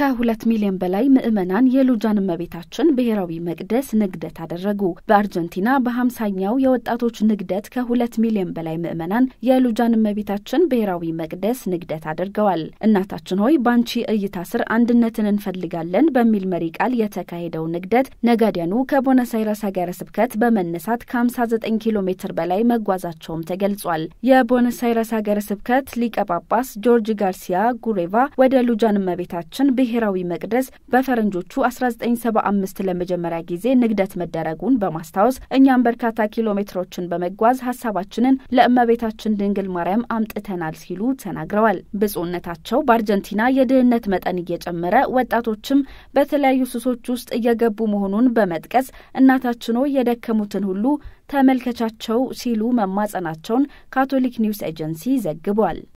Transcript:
ከሁለት ሚሊዮን በላይ ምዕመናን የሉጃን እመቤታችን ብሔራዊ መቅደስ ንግደት አደረጉ። በአርጀንቲና በሀምሳኛው የወጣቶች ንግደት ከሁለት ሚሊዮን በላይ ምዕመናን የሉጃን እመቤታችን ብሔራዊ መቅደስ ንግደት አድርገዋል። እናታችን ሆይ በአንቺ እይታ ስር አንድነትን እንፈልጋለን በሚል መሪ ቃል የተካሄደው ንግደት ነጋዴኑ ከቦነስ አይረስ ሀገረ ስብከት በመነሳት ከ59 ኪሎ ሜትር በላይ መጓዛቸውም ተገልጿል። የቦነስ አይረስ ሀገረ ስብከት ሊቀ ጳጳስ ጆርጅ ጋርሲያ ጉሬቫ ወደ ሉጃን እመቤታችን ብሔራዊ መቅደስ በፈረንጆቹ 1975 ለመጀመሪያ ጊዜ ንግደት መደረጉን በማስታወስ እኛም በርካታ ኪሎ ሜትሮችን በመጓዝ ሀሳባችንን ለእመቤታችን ድንግል ማርያም አምጥተናል ሲሉ ተናግረዋል። ብፁዕነታቸው በአርጀንቲና የድህነት መጠን እየጨመረ ወጣቶችም በተለያዩ ሱሶች ውስጥ እየገቡ መሆኑን በመጥቀስ እናታችኖ የደከሙትን ሁሉ ተመልከቻቸው ሲሉ መማጸናቸውን ካቶሊክ ኒውስ ኤጀንሲ ዘግቧል።